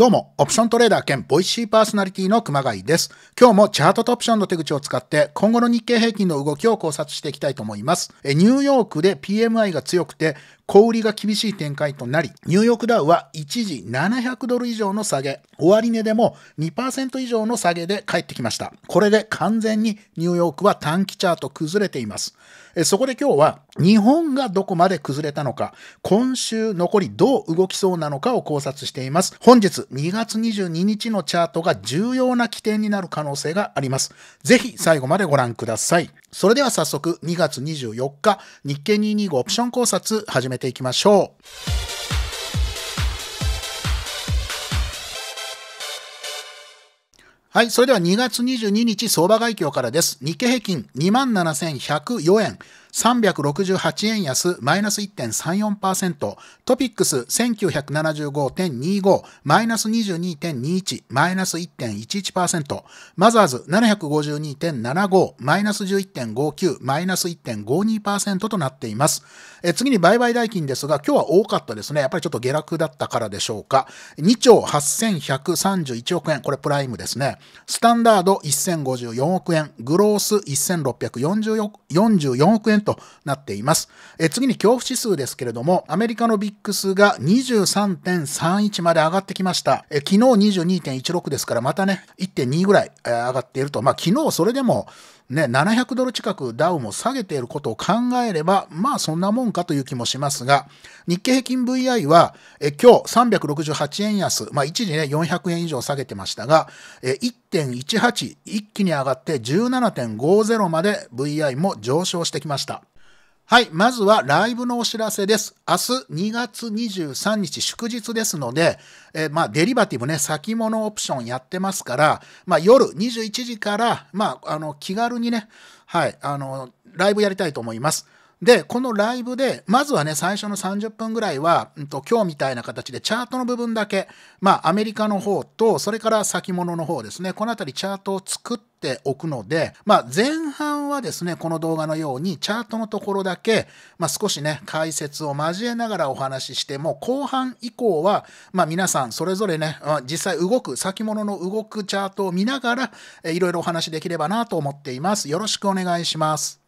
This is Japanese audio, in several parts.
どうも、オプショントレーダー兼ボイシーパーソナリティの熊谷です。今日もチャートとオプションの手口を使って今後の日経平均の動きを考察していきたいと思います。えニューヨークで PMI が強くて、小売りが厳しい展開となり、ニューヨークダウは一時700ドル以上の下げ、終値でも2%以上の下げで帰ってきました。これで完全にニューヨークは短期チャート崩れています。そこで今日は日本がどこまで崩れたのか、今週残りどう動きそうなのかを考察しています。本日2月22日のチャートが重要な起点になる可能性があります。ぜひ最後までご覧ください。それでは早速2月24日日経225オプション考察始めていきましょう。はい。それでは2月22日相場概況からです。日経平均27,104円。368円安マイナス1.34%、トピックス1975.25マイナス22.21マイナス1.11%、マザーズ752.75マイナス11.59マイナス1.52%となっています。え次に売買代金ですが、今日は多かったですね。やっぱりちょっと下落だったからでしょうか。2兆8131億円、これプライムですね。スタンダード1054億円、グロース1644億円となっています。え次に恐怖指数ですけれども、アメリカのビックスが23.31まで上がってきました。え昨日22.16ですから、またね、1.2ぐらい上がっていると。まあ昨日それでも、ね、700ドル近くダウも下げていることを考えれば、まあそんなもんかという気もしますが、日経平均 VI は、え今日368円安、まあ一時ね400円以上下げてましたが、1.18一気に上がって17.50まで VI も上昇してきました。はい。まずはライブのお知らせです。明日2月23日祝日ですので、えまあ、デリバティブね、先物オプションやってますから、まあ、夜21時から、まあ、あの、気軽にね、はい、あの、ライブやりたいと思います。で、このライブで、まずはね、最初の30分ぐらいは、うんと、今日みたいな形でチャートの部分だけ、まあ、アメリカの方と、それから先物の方ですね、このあたりチャートを作っておくので、まあ、前半はですね、この動画のように、チャートのところだけ、まあ、少しね、解説を交えながらお話ししても、後半以降は、まあ、皆さん、それぞれね、実際動く、先物の動くチャートを見ながら、いろいろお話しできればなと思っています。よろしくお願いします。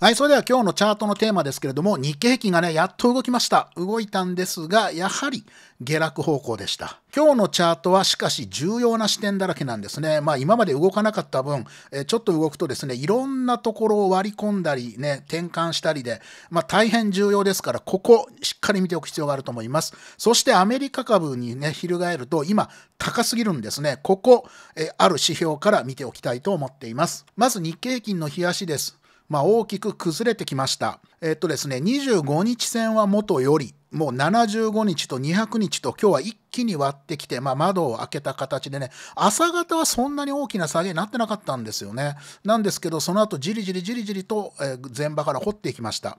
はい、それでは今日のチャートのテーマですけれども、日経平均がね、やっと動きました。動いたんですが、やはり下落方向でした。今日のチャートはしかし重要な視点だらけなんですね。まあ今まで動かなかった分、えちょっと動くとですね、いろんなところを割り込んだりね、転換したりで、まあ大変重要ですから、ここしっかり見ておく必要があると思います。そしてアメリカ株にね、翻ると今高すぎるんですね。ここ、えある指標から見ておきたいと思っています。まず日経平均の冷やしです。まあ、大きく崩れてきました。えっとですね、25日線は元より、もう75日と200日と今日は一気に割ってきて、まあ、窓を開けた形でね、朝方はそんなに大きな下げになってなかったんですよね。なんですけど、その後じりじりじりじりと、え前場から掘っていきました。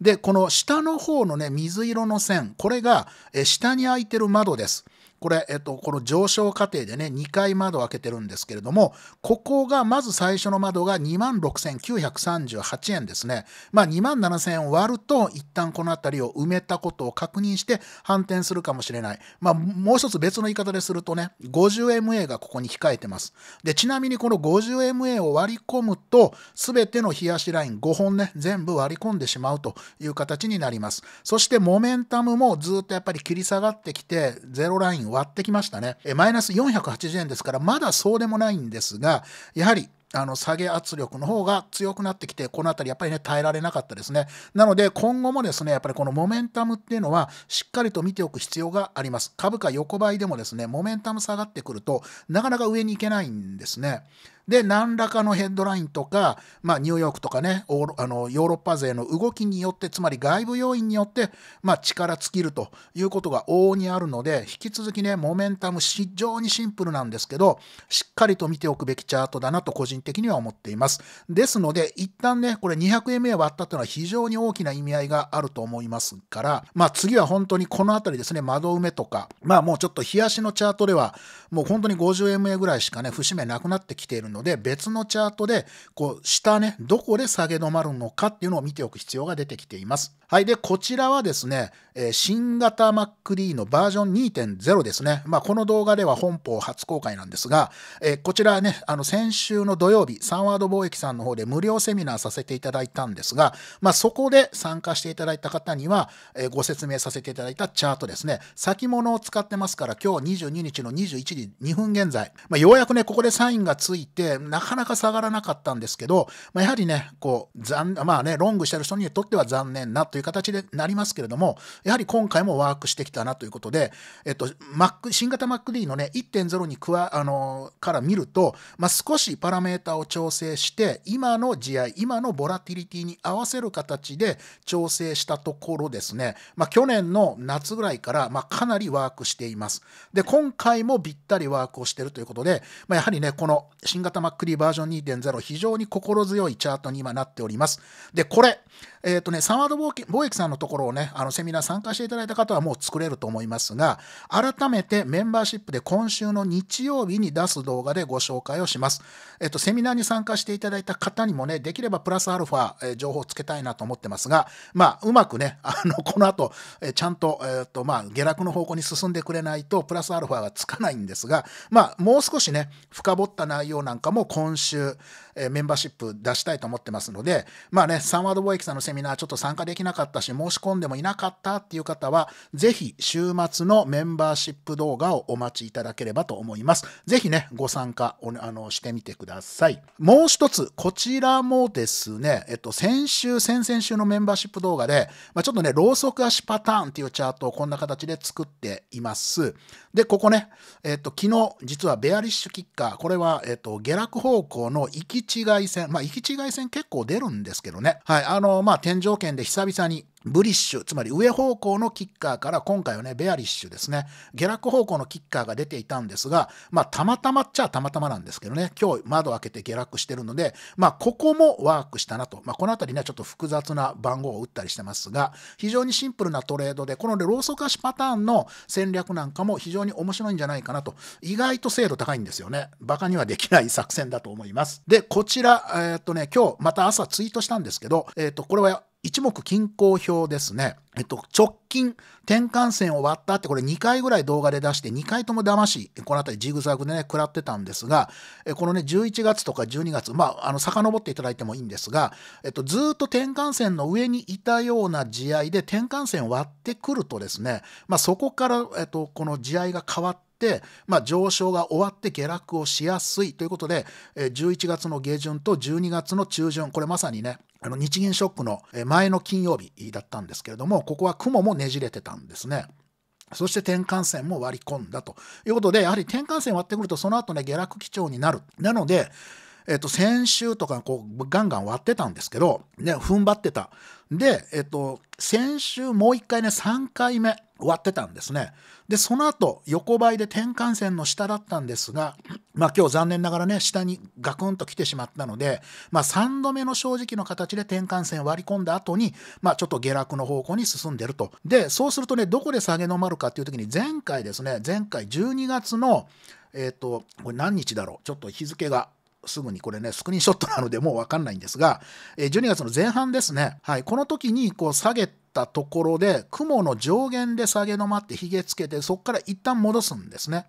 で、この下の方のね、水色の線、これが、え下に開いてる窓です。これ、えっと、この上昇過程でね、2回窓を開けてるんですけれども、ここが、まず最初の窓が26,938円ですね。まあ、27,000円割ると、一旦この辺りを埋めたことを確認して、反転するかもしれない。まあ、もう一つ別の言い方でするとね、50MA がここに控えてます。で、ちなみにこの 50MA を割り込むと、すべての冷やしライン5本ね、全部割り込んでしまうという形になります。そして、モメンタムもずっとやっぱり切り下がってきて、ゼロラインを割ってきましたね。マイナス480円ですから、まだそうでもないんですが、やはりあの下げ圧力の方が強くなってきて、この辺りやっぱりね、耐えられなかったですね。なので、今後もですね、やっぱりこのモメンタムっていうのは、しっかりと見ておく必要があります。株価横ばいでもですね、モメンタム下がってくると、なかなか上に行けないんですね。で何らかのヘッドラインとか、まあ、ニューヨークとかねあのヨーロッパ勢の動きによってつまり外部要因によって、まあ、力尽きるということが往々にあるので引き続きねモメンタム非常にシンプルなんですけどしっかりと見ておくべきチャートだなと個人的には思っていますですので一旦ねこれ 200MA 割ったというのは非常に大きな意味合いがあると思いますから、まあ、次は本当にこのあたりですね窓埋めとかまあもうちょっと冷やしのチャートではもう本当に 50MA ぐらいしかね節目なくなってきているのでので、別のチャートで、こう、下ね、どこで下げ止まるのかっていうのを見ておく必要が出てきています。はい。で、こちらはですね、えー、新型 MacD のバージョン2.0ですね。まあ、この動画では本邦初公開なんですが、えー、こちらね、あの、先週の土曜日、サンワード貿易さんの方で無料セミナーさせていただいたんですが、まあ、そこで参加していただいた方には、えー、ご説明させていただいたチャートですね。先物を使ってますから、今日22日の21時2分現在、まあ、ようやくね、ここでサインがついて、て、なかなか下がらなかったんですけど、まあ、やはりね、こう、残、まあね、ロングしてる人にとっては残念なという形でなりますけれども、やはり今回もワークしてきたなということで、えっと、マック、新型 MacD のね、1.0に加、あの、から見ると、まあ、少しパラメータを調整して、今の地合い、今のボラティリティに合わせる形で調整したところですね、まあ、去年の夏ぐらいから、まあ、かなりワークしています。で、今回もぴったりワークをしているということで、まあ、やはりね、この新型まっくりバージョン2.0、非常に心強いチャートに今なっております。で、これ、えっ、ー、とね、サンワード貿易さんのところをね、あのセミナー参加していただいた方はもう作れると思いますが、改めてメンバーシップで今週の日曜日に出す動画でご紹介をします。えっ、ー、と、セミナーに参加していただいた方にもね、できればプラスアルファ、えー、情報をつけたいなと思ってますが、まあ、うまくね、あの、この後、えちゃんと、えっ、と、まあ、下落の方向に進んでくれないと、プラスアルファがつかないんですが、まあ、もう少しね、深掘った内容なんかも今週、えメンバーシップ出したいと思ってますので、まあね、サンワード貿易さんのセミナーセミナーちょっと参加できなかったし、申し込んでもいなかったっていう方は、ぜひ週末のメンバーシップ動画をお待ちいただければと思います。ぜひね、ご参加お、あのしてみてください。もう一つ、こちらもですね、えっと、先週、先々週のメンバーシップ動画で、まあ、ちょっとね、ローソク足パターンっていうチャートをこんな形で作っています。で、ここね、えっと、昨日、実はベアリッシュキッカー、これは、えっと、下落方向の行き違い線、まあ、行き違い線結構出るんですけどね。はい、あの、まあ、天井圏で久々にブリッシュ、つまり上方向のキッカーから今回はね、ベアリッシュですね。下落方向のキッカーが出ていたんですが、まあ、たまたまっちゃたまたまなんですけどね、今日窓開けて下落してるので、まあ、ここもワークしたなと。まあ、このあたりね、ちょっと複雑な番号を打ったりしてますが、非常にシンプルなトレードで、このローソク足パターンの戦略なんかも非常に面白いんじゃないかなと。意外と精度高いんですよね。馬鹿にはできない作戦だと思います。で、こちら、えー、っとね、今日また朝ツイートしたんですけど、えー、っと、これは一目均衡表ですね。えっと、直近、転換線を割ったって、これ2回ぐらい動画で出して、2回とも騙し、この辺りジグザグでね、食らってたんですが、このね、11月とか12月、まあ、あの、遡っていただいてもいいんですが、えっと、ずっと転換線の上にいたような地合いで、転換線を割ってくるとですね、まあ、そこから、えっと、この地合が変わって、、まあ、上昇が終わって下落をしやすいということで、え11月の下旬と12月の中旬これまさにねあの日銀ショックの前の金曜日だったんですけれどもここは雲もねじれてたんですね。そして転換線も割り込んだということでやはり転換線割ってくるとその後ね下落基調になる。なのでえっと、先週とかこうガンガン割ってたんですけど、ね、踏ん張ってた。で、えっと、先週もう一回ね、3回目、終わってたんですね。で、その後、横ばいで転換線の下だったんですが、まあ今日残念ながらね、下にガクンと来てしまったので、まあ3度目の正直の形で転換線割り込んだ後に、まあちょっと下落の方向に進んでると。で、そうするとね、どこで下げ止まるかっていう時に、前回ですね、前回12月の、えっ、ー、と、これ何日だろうちょっと日付がすぐにこれね、スクリーンショットなのでもうわかんないんですが、え12月の前半ですね、はい、この時にこう下げったところで、雲の上限で下げ止まってひげつけて、そこから一旦戻すんですね。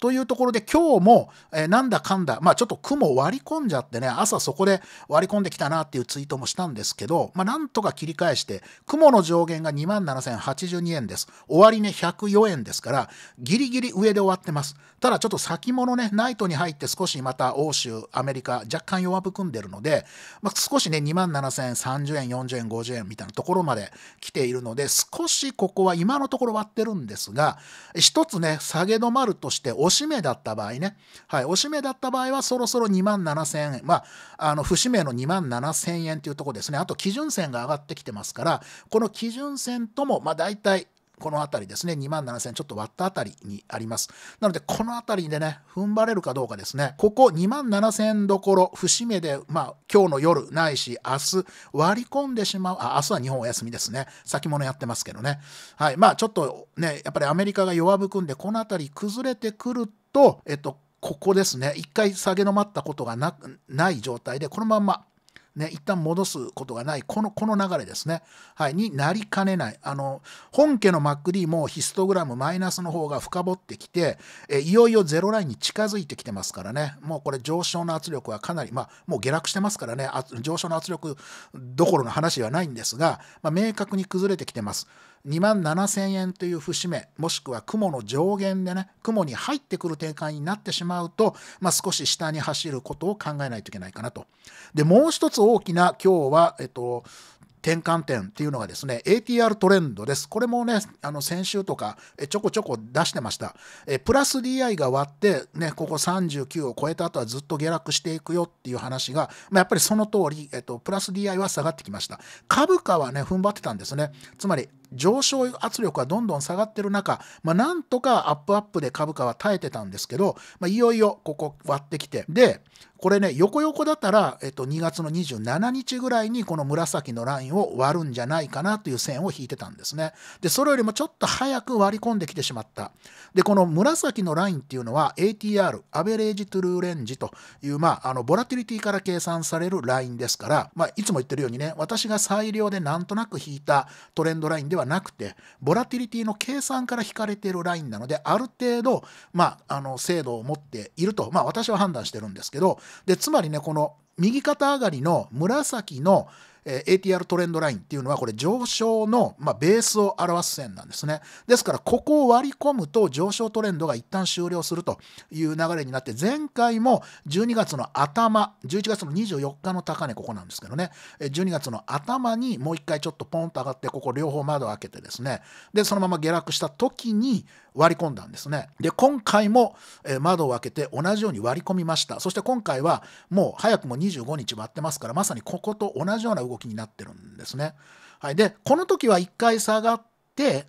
というところで今日も、えー、なんだかんだ、まあちょっと雲割り込んじゃってね、朝そこで割り込んできたなっていうツイートもしたんですけど、まあなんとか切り返して、雲の上限が27,082円です。終わ値104円ですから、ギリギリ上で終わってます。ただちょっと先物ね、ナイトに入って少しまた欧州、アメリカ、若干弱含んでるので、まあ、少しね、27,030円、40円、50円みたいなところまで来ているので、少しここは今のところ割ってるんですが、一つね、下げ止まるとして、おしめだった場合ね、はい、おしめだった場合はそろそろ2万7000円、まあ、あの、節目の2万7000円というところですね。あと基準線が上がってきてますから、この基準線とも、まあ、大体この辺りですね、2万7000ちょっと割った辺りにあります。なので、この辺りでね、踏ん張れるかどうかですね、ここ2万7000どころ、節目で、まあ、今日の夜ないし、明日割り込んでしまう、あ、明日は日本お休みですね、先物やってますけどね。はい、まあ、ちょっとね、やっぱりアメリカが弱含んで、この辺り崩れてくると、えっと、ここですね、一回下げ止まったことがない状態で、このままね、一旦戻すことがない、この、この流れですね。はい、になりかねない。あの、本家の MacD もヒストグラムマイナスの方が深掘ってきて、えいよいよゼロラインに近づいてきてますからね。もうこれ上昇の圧力はかなり、まあ、もう下落してますからね。上昇の圧力どころの話ではないんですが、まあ、明確に崩れてきてます。2万7,000円という節目もしくは雲の上限でね雲に入ってくる展開になってしまうと、まあ、少し下に走ることを考えないといけないかなと。でもう一つ大きな今日は、えっと、転換点っていうのがですね、ATR トレンドです。これもね、あの先週とかえちょこちょこ出してました。えプラス DI が割って、ね、ここ39を超えた後はずっと下落していくよっていう話が、まあ、やっぱりその通り、えっと、プラス DI は下がってきました。株価はね、踏ん張ってたんですね。つまり上昇圧力がどんどん下がってる中、まあ、なんとかアップアップで株価は耐えてたんですけど、まあ、いよいよここ割ってきて、で、これね横横だったら、えっと、2月の27日ぐらいにこの紫のラインを割るんじゃないかなという線を引いてたんですねでそれよりもちょっと早く割り込んできてしまったでこの紫のラインっていうのは ATR アベレージトゥルーレンジという、まあ、あのボラティリティから計算されるラインですから、まあ、いつも言ってるようにね私が裁量でなんとなく引いたトレンドラインではなくてボラティリティの計算から引かれているラインなのである程度、まあ、あの精度を持っていると、まあ、私は判断してるんですけどでつまりねこの右肩上がりの紫のえ ATR トレンドラインっていうのはこれ上昇の、まあ、ベースを表す線なんですね。ですからここを割り込むと上昇トレンドが一旦終了するという流れになって前回も12月の頭11月の24日の高値ここなんですけどね12月の頭にもう一回ちょっとポンと上がってここ両方窓を開けてですねでそのまま下落した時に割り込んだんですね。で今回も、え窓を開けて同じように割り込みましたそして今回はもう早くも25日割ってますからまさにここと同じような動きになってるんですね。はい、でこの時は1回下がって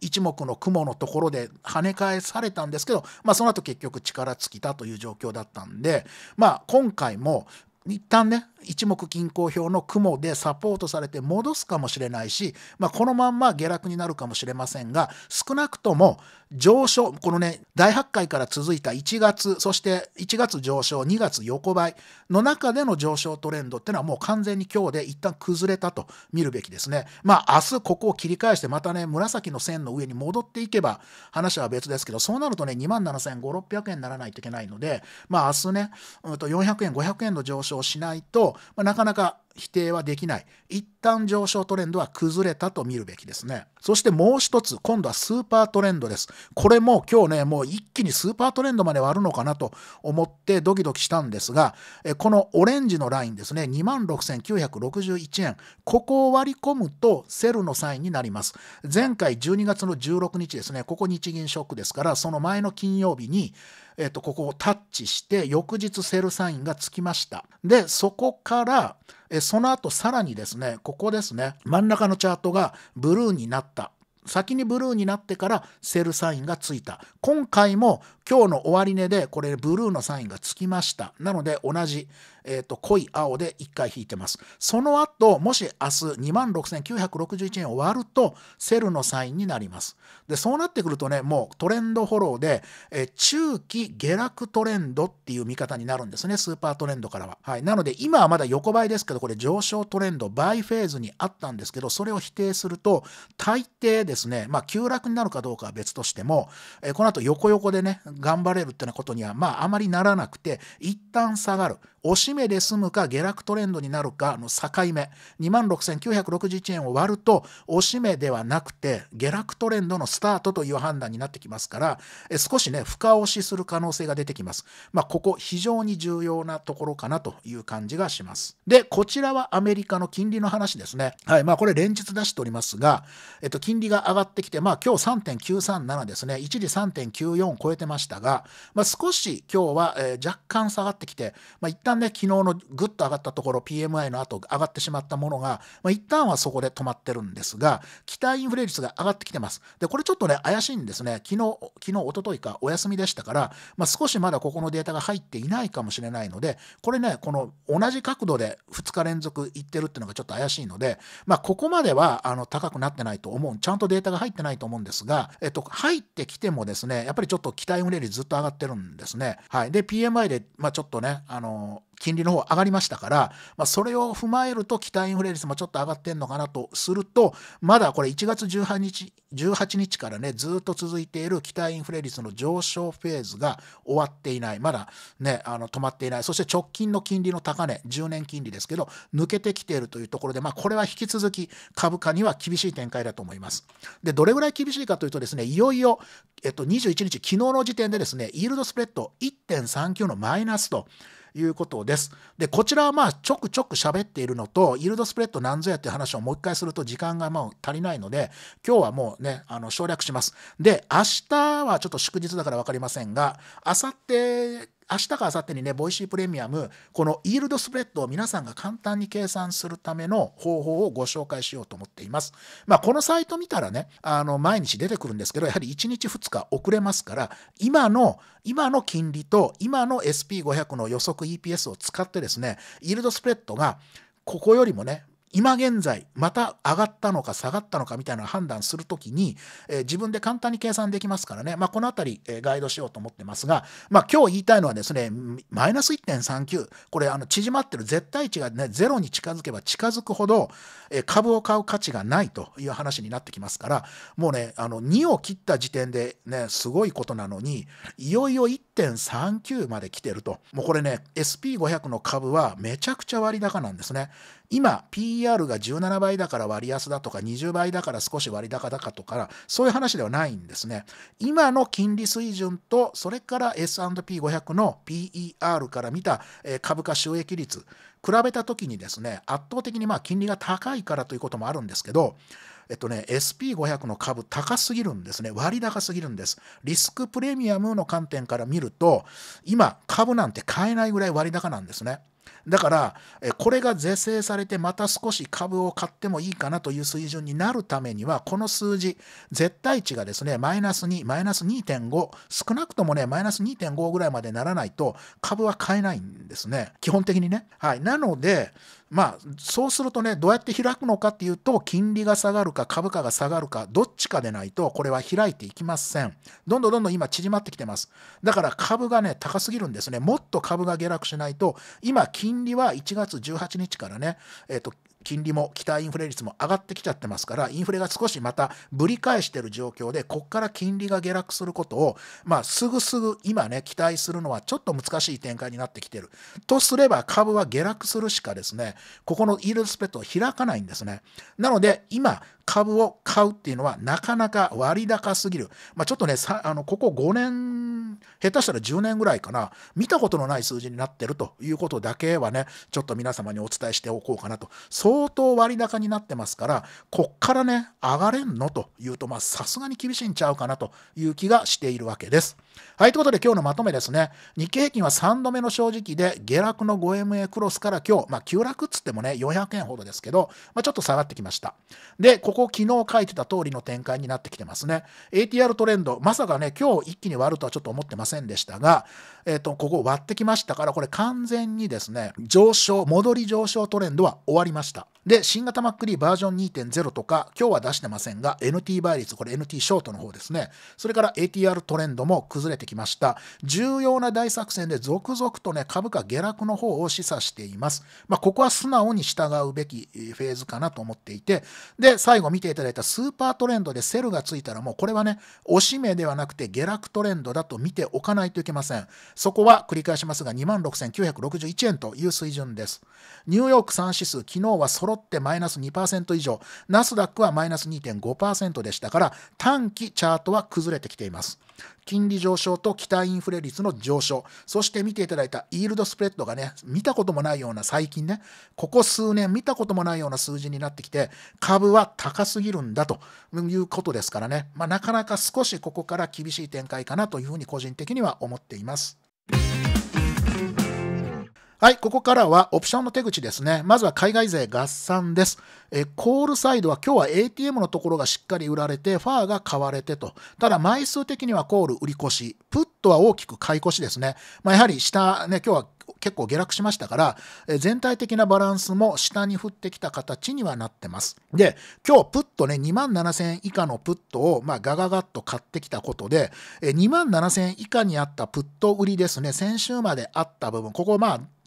一目の雲のところで跳ね返されたんですけど、まあ、その後結局力尽きたという状況だったんで、まあ、今回も一旦ね一目均衡表の雲でサポートされて戻すかもしれないし、まあ、このまんま下落になるかもしれませんが少なくとも上昇このね大発会から続いた1月そして1月上昇2月横ばいの中での上昇トレンドっていうのはもう完全に今日で一旦崩れたと見るべきですねまあ明日ここを切り返してまたね紫の線の上に戻っていけば話は別ですけどそうなるとね2万7500円にならないといけないのでまあ明日ね、うん、と400円500円の上昇しないとまあ、なかなか否定はできない一旦上昇トレンドは崩れたと見るべきですねそしてもう一つ今度はスーパートレンドですこれも今日ねもう一気にスーパートレンドまで割るのかなと思ってドキドキしたんですがこのオレンジのラインですね26,961円ここを割り込むとセルのサインになります前回12月の16日ですねここ日銀ショックですからその前の金曜日にえっと、ここをタッチして翌日セルサインがつきましたでそこからえその後さらにですねここですね真ん中のチャートがブルーになった先にブルーになってからセルサインがついた今回も今日の終値でこれブルーのサインがつきましたなので同じえーと、と濃い青で1回引いてます。その後、もし明日2万6961円を割ると、セルのサインになります。で、そうなってくるとね、もうトレンドフォローで、えー、中期下落トレンドっていう見方になるんですね、スーパートレンドからは。はい。なので、今はまだ横ばいですけど、これ上昇トレンド、バイフェーズにあったんですけど、それを否定すると、大抵ですね、まあ、急落になるかどうかは別としても、えー、この後横横でね、頑張れるっていうようなことには、まあ、あまりならなくて、一旦下がる。おしめで済むか下落トレンドになるかの境目26,961円を割るとおしめではなくて下落トレンドのスタートという判断になってきますからえ少しね深押しする可能性が出てきます。まあ、ここ非常に重要なところかなという感じがします。でこちらはアメリカの金利の話ですね。はいまあ、これ連日出しておりますが、えっと、金利が上がってきて、まあ、今日3.937ですね一時3.94超えてましたが、まあ、少し今日は、えー、若干下がってきて、まあ、一旦旦ね昨日のぐっと上がったところ PMI の後上がってしまったものが、まあ、一旦はそこで止まってるんですが期待インフレ率が上がってきてますでこれちょっとね怪しいんですね昨日昨日と昨日かお休みでしたから、まあ、少しまだここのデータが入っていないかもしれないのでこれねこの同じ角度で2日連続いってるっていうのがちょっと怪しいので、まあ、ここまではあの高くなってないと思うちゃんとデータが入ってないと思うんですが、えっと、入ってきてもですねやっぱりちょっと期待インフレ率ずっと上がってるんですね。はい、で PMI で、まあ、ちょっとねあの金利の方上がりましたから、まあ、それを踏まえると期待インフレ率もちょっと上がってんのかなとすると、まだこれ1月18日 ,18 日からね、ずっと続いている期待インフレ率の上昇フェーズが終わっていない。まだね、あの止まっていない。そして直近の金利の高値、10年金利ですけど、抜けてきているというところで、まあ、これは引き続き株価には厳しい展開だと思います。で、どれぐらい厳しいかというとですね、いよいよ、えっと、21日、昨日の時点でですね、イールドスプレッド1.39のマイナスと、いうことです。で、こちらはまあちょくちょく喋っているのと、イールドスプレッドなんぞやっていう話をもう一回すると時間がもう足りないので、今日はもうね、あの省略します。で、明日はちょっと祝日だから分かりませんが、あさって明日か明後日にねボイシープレミアムこのイールドスプレッドを皆さんが簡単に計算するための方法をご紹介しようと思っています。まあ、このサイト見たらねあの毎日出てくるんですけどやはり1日2日遅れますから今の今の金利と今の SP500 の予測 EPS を使ってですねイールドスプレッドがここよりもね今現在また上がったのか下がったのかみたいな判断するときに、えー、自分で簡単に計算できますからね、まあ、このあたり、えー、ガイドしようと思ってますが、まあ、今日言いたいのはですねマイナス1.39これあの縮まってる絶対値がねゼロに近づけば近づくほど、えー、株を買う価値がないという話になってきますからもうねあの2を切った時点でねすごいことなのにいよいよ1.39まで来てるともうこれね SP500 の株はめちゃくちゃ割高なんですね。今 PR が17倍だから割安だとか20倍だから少し割高だかとかそういう話ではないんですね今の金利水準とそれから S&P500 の PER から見た株価収益率比べた時にですね圧倒的にまあ金利が高いからということもあるんですけどえっとね、SP500 の株高すぎるんですね。割高すぎるんです。リスクプレミアムの観点から見ると、今、株なんて買えないぐらい割高なんですね。だから、これが是正されて、また少し株を買ってもいいかなという水準になるためには、この数字、絶対値がですね、マイナス2、マイナス2.5、少なくともね、マイナス2.5ぐらいまでならないと、株は買えないんですね。基本的にね。はい。なので、まあ、そうするとね、どうやって開くのかっていうと、金利が下がるか株価が下がるか、どっちかでないと、これは開いていきません。どんどんどんどん今縮まってきてます。だから株がね、高すぎるんですね。もっと株が下落しないと、今、金金利は1月18日からね、えっ、ー、と、金利も期待インフレ率も上がってきちゃってますから、インフレが少しまたぶり返してる状況で、ここから金利が下落することを、まあ、すぐすぐ今ね、期待するのはちょっと難しい展開になってきてる。とすれば、株は下落するしかですね、ここのイールドスペットを開かないんですね。なので、今、株を買うっていうのはなかなか割高すぎる。まあ、ちょっとね、あのここ5年、下手したら10年ぐらいかな、見たことのない数字になってるということだけはね、ちょっと皆様にお伝えしておこうかなと。相当割高になってますから、こっからね、上がれんのというと、まさすがに厳しいんちゃうかなという気がしているわけです。はい、ということで今日のまとめですね。日経平均は3度目の正直で、下落の 5MA クロスから今日、まあ、急落っつってもね、400円ほどですけど、まあ、ちょっと下がってきました。で、ここ昨日書いてた通りの展開になってきてますね。ATR トレンド、まさかね、今日一気に割るとはちょっと思ってませんでしたが、えっ、ー、と、ここ割ってきましたから、これ完全にですね、上昇、戻り上昇トレンドは終わりました。で、新型 Mac バージョン2.0とか、今日は出してませんが、NT 倍率、これ NT ショートの方ですね。それから ATR トレンドも崩れてきました。重要な大作戦で続々とね、株価下落の方を示唆しています。まあ、ここは素直に従うべきフェーズかなと思っていて、で、最後見ていただいたスーパートレンドでセルがついたらもうこれはね、押し目ではなくて下落トレンドだと見ておかないといけません。そこは繰り返しますが、26,961円という水準です。ニューヨーク3指数、昨日は揃ロってマイナス2%以上、ナスダックはマイナス2.5%でしたから、短期チャートは崩れてきています。金利上昇と期待インフレ率の上昇、そして見ていただいたイールドスプレッドがね、見たこともないような最近ね、ここ数年見たこともないような数字になってきて、株は高すぎるんだということですからね、まあ、なかなか少しここから厳しい展開かなというふうに個人的には思っています。はい、ここからはオプションの手口ですね。まずは海外勢合算です。えコールサイドは今日は ATM のところがしっかり売られて、ファーが買われてと。ただ枚数的にはコール売り越し、プットは大きく買い越しですね。まあ、やはり下ね、今日は結構下落しましたから、え全体的なバランスも下に降ってきた形にはなってます。で、今日プットね、2万7000円以下のプットを、まあ、ガガガッと買ってきたことで、え2万7000円以下にあったプット売りですね、先週まであった部分、ここまあ、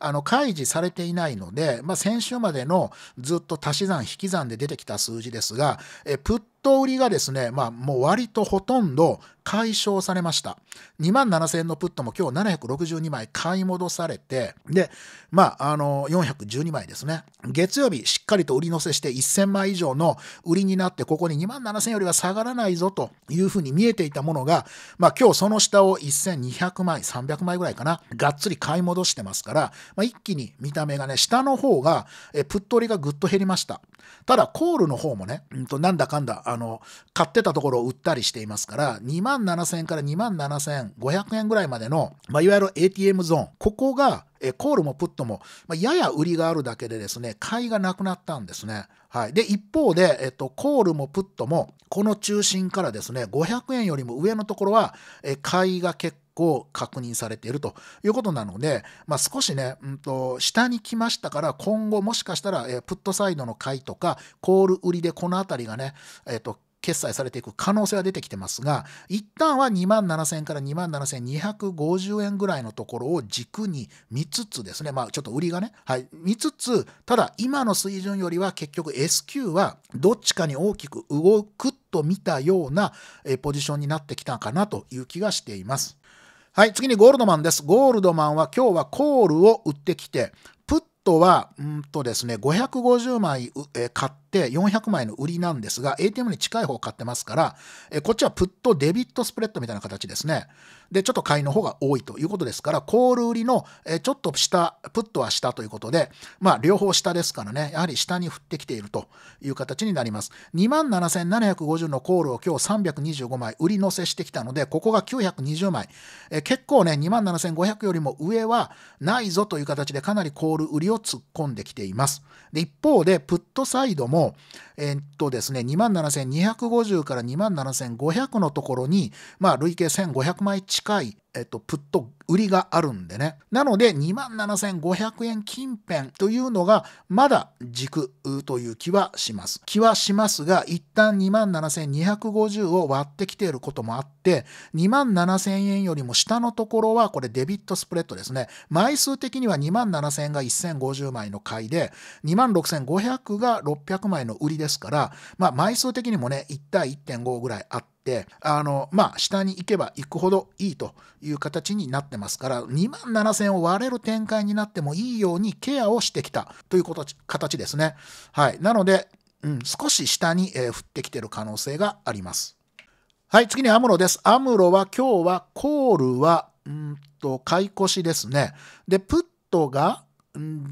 あの開示されていないので、まあ、先週までのずっと足し算引き算で出てきた数字ですが、えプット売りがですね、まあ、もう割とほとんど解消されました。2万7000円のプットも今日762枚買い戻されて、で、まあ、あの、412枚ですね。月曜日、しっかりと売り乗せして1000枚以上の売りになって、ここに2万7000よりは下がらないぞというふうに見えていたものが、まあ、今日その下を1200枚、300枚ぐらいかな、がっつり買い戻してますから、まあ、一気に見た目がね、下の方が、えぷっとりがぐっと減りました。ただ、コールの方もね、うんと、なんだかんだ、あの、買ってたところを売ったりしていますから、2万7000円から2万7500円ぐらいまでの、まあ、いわゆる ATM ゾーン、ここが、えコールもプットも、まあ、やや売りがあるだけでですね、買いがなくなったんですね。はい。で、一方で、えっと、コールもプットも、この中心からですね、500円よりも上のところは、え買いが結構確認されているということなので、まあ、少しね、うんと、下に来ましたから、今後もしかしたら、えプットサイドの買いとか、コール売りでこの辺りがね、えと決済されていく可能性は出てきてますが一旦は2万7000円から2万7250円ぐらいのところを軸に見つつですねまあちょっと売りがね、はい、見つつただ今の水準よりは結局 S q はどっちかに大きく動くと見たようなポジションになってきたかなという気がしています。はい、次にゴールドマンです。ゴールドマンは今日はコールを売ってきて、トは、うんとですね、550枚、え買って400枚の売りなんですが、ATM に近い方を買ってますから、えこっちはプットデビットスプレッドみたいな形ですね。で、ちょっと買いの方が多いということですから、コール売りの、えちょっと下、プットは下ということで、まあ、両方下ですからね、やはり下に降ってきているという形になります。27,750のコールを今日325枚売り乗せしてきたので、ここが920枚。え結構ね、27,500よりも上はないぞという形で、かなりコール売りを突っ込んできています。で、一方で、プットサイドも、えー、っとですね、27,250から27,500のところに、まあ、累計1,500枚近近いえっと、プット売りがあるんでね。なので、27,500円近辺というのが、まだ軸という気はします。気はしますが、一旦27,250を割ってきていることもあって、27,000円よりも下のところは、これデビットスプレッドですね。枚数的には27,000円が1,050枚の買いで、26,500が600枚の売りですから、まあ、枚数的にもね、1対1.5ぐらいあって、あの、まあ、下に行けば行くほどいいという形になってますから2万7000を割れる展開になってもいいようにケアをしてきたという形ですね。はい、なので、うん、少し下に、えー、降ってきてる可能性があります。はい、次にアムロです。アムロは今日はコールは、うんと、買い越しですね。で、プットが、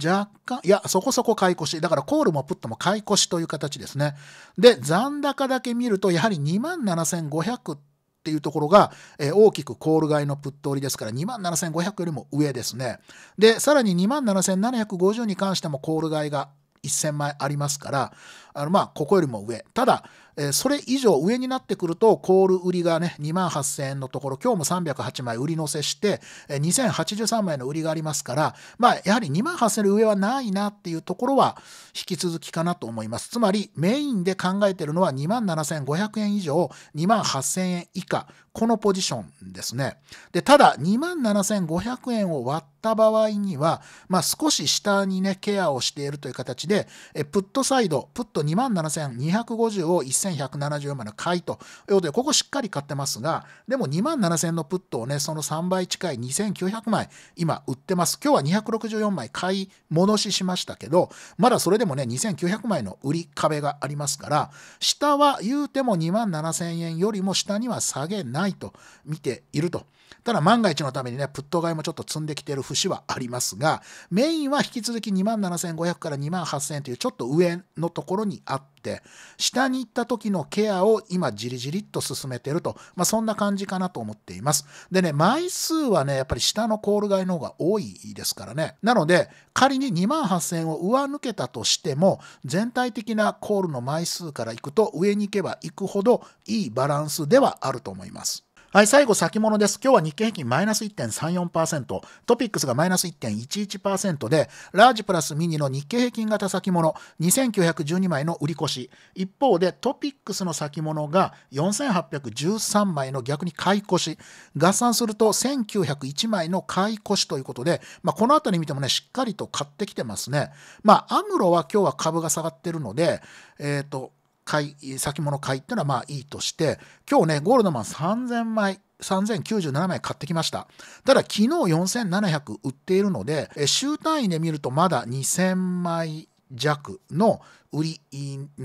若干、いや、そこそこ買い越し。だからコールもプットも買い越しという形ですね。で、残高だけ見ると、やはり27,500っていうところが、えー、大きくコール買いのプット売りですから27,500よりも上ですね。で、さらに27,750に関してもコール買いが1000枚ありますから、あのまあここよりも上ただ、えー、それ以上上になってくるとコール売りがね2万8000円のところ今日も308枚売り乗せして、えー、2083枚の売りがありますからまあやはり2万8000円上はないなっていうところは引き続きかなと思いますつまりメインで考えてるのは2万7500円以上2万8000円以下このポジションですねでただ2万7500円を割った場合には、まあ、少し下にねケアをしているという形でえプットサイドプット2万7250を1170まで買いということで、ここしっかり買ってますが、でも2万7000のプットをね、その3倍近い2900枚、今売ってます。今日は264枚買い戻ししましたけど、まだそれでもね、2900枚の売り壁がありますから、下は言うても2万7000円よりも下には下げないと見ていると。ただ万が一のためにね、プット買いもちょっと積んできている節はありますが、メインは引き続き27,500から28,000というちょっと上のところにあって、下に行った時のケアを今じりじりっと進めてると、まあ、そんな感じかなと思っています。でね、枚数はね、やっぱり下のコール買いの方が多いですからね。なので、仮に28,000を上抜けたとしても、全体的なコールの枚数からいくと上に行けば行くほどいいバランスではあると思います。はい、最後、先物です。今日は日経平均マイナス1.34%、トピックスがマイナス1.11%で、ラージプラスミニの日経平均型先物2912枚の売り越し、一方でトピックスの先物が4813枚の逆に買い越し、合算すると1901枚の買い越しということで、まあ、この後り見てもね、しっかりと買ってきてますね。まあ、アムロは今日は株が下がってるので、えっ、ー、と、買い先物買いっていうのはまあいいとして今日ねゴールドマン3000枚3097枚買ってきました。ただ昨日4700売っているので、週単位で見るとまだ2000枚弱の売り、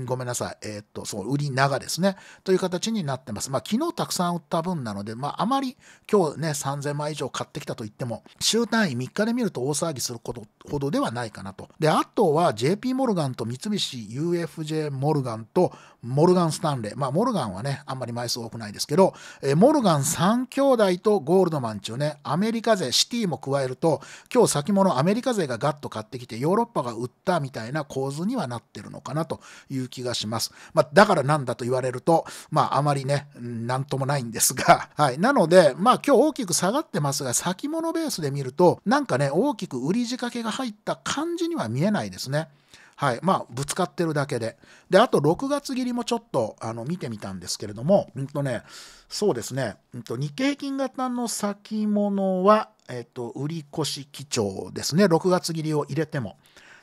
ごめんなさい、えっと、そう、売り長ですね。という形になってます。まあ、昨日たくさん売った分なので、まあ、あまり今日ね、3000枚以上買ってきたといっても、週単位3日で見ると大騒ぎすることほどではないかなと。で、あとは JP モルガンと三菱 UFJ モルガンとモルガンスタンレー。まあ、モルガンはね、あんまり枚数多くないですけど、えモルガン3兄弟とゴールドマン中ね、アメリカ勢、シティも加えると、今日先物アメリカ勢がガッと買ってきて、ヨーロッパが売ったみたいな構図にはなってるのかなという気がします。まあ、だからなんだと言われると、まあ、あまりね、なんともないんですが、はい。なので、まあ、今日大きく下がってますが、先物ベースで見ると、なんかね、大きく売り仕掛けが入った感じには見えないですね。はい。まあ、ぶつかってるだけで。で、あと、6月切りもちょっと、あの、見てみたんですけれども、うんとね、そうですね、うんと、日経平均型の先物は、えっと、売り越し基調ですね。6月切りを入れても。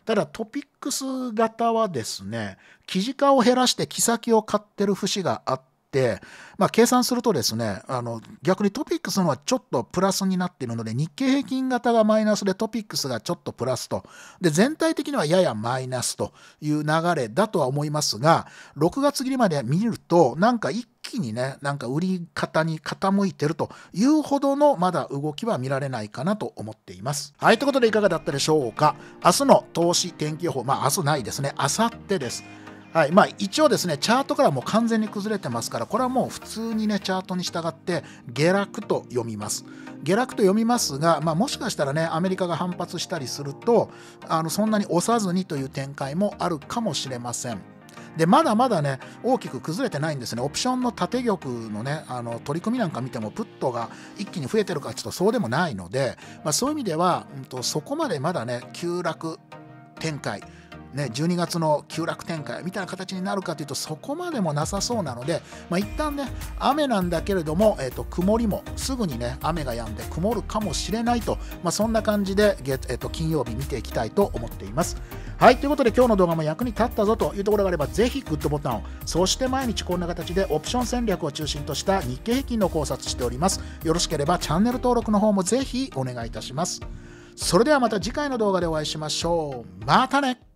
ただトピックス型はですね、記事化を減らして木先を買ってる節があって、まあ、計算するとですねあの逆にトピックスのはちょっとプラスになっているので日経平均型がマイナスでトピックスがちょっとプラスとで全体的にはややマイナスという流れだとは思いますが6月切りまで見るとなんか一機にねなんか売り方に傾いてるというほどのまだ動きは見られないかなと思っていますはいということでいかがだったでしょうか明日の投資天気予報まあ明日ないですね明後日ですはいまあ、一応ですね、チャートからもう完全に崩れてますから、これはもう普通にね、チャートに従って下落と読みます。下落と読みますが、まあ、もしかしたらね、アメリカが反発したりすると、あのそんなに押さずにという展開もあるかもしれません。でまだまだね大きく崩れてないんですねオプションの縦玉のねあの取り組みなんか見てもプットが一気に増えてるかちょっとそうでもないので、まあ、そういう意味では、うんと、そこまでまだね急落展開ね、12月の急落展開みたいな形になるかというとそこまでもなさそうなので、まあ、一旦ね雨なんだけれども、えーと、曇りもすぐにね雨が止んで曇るかもしれないと、まあ、そんな感じで、えーと金曜日見ていきたいと思っています。はい、ということで今日の動画も役に立ったぞというところがあれば、ぜひグッドボタンを、そして毎日こんな形でオプション戦略を中心とした日経平均の考察しております。よろしければチャンネル登録の方もぜひお願いいたします。それではまた次回の動画でお会いしましょう。またね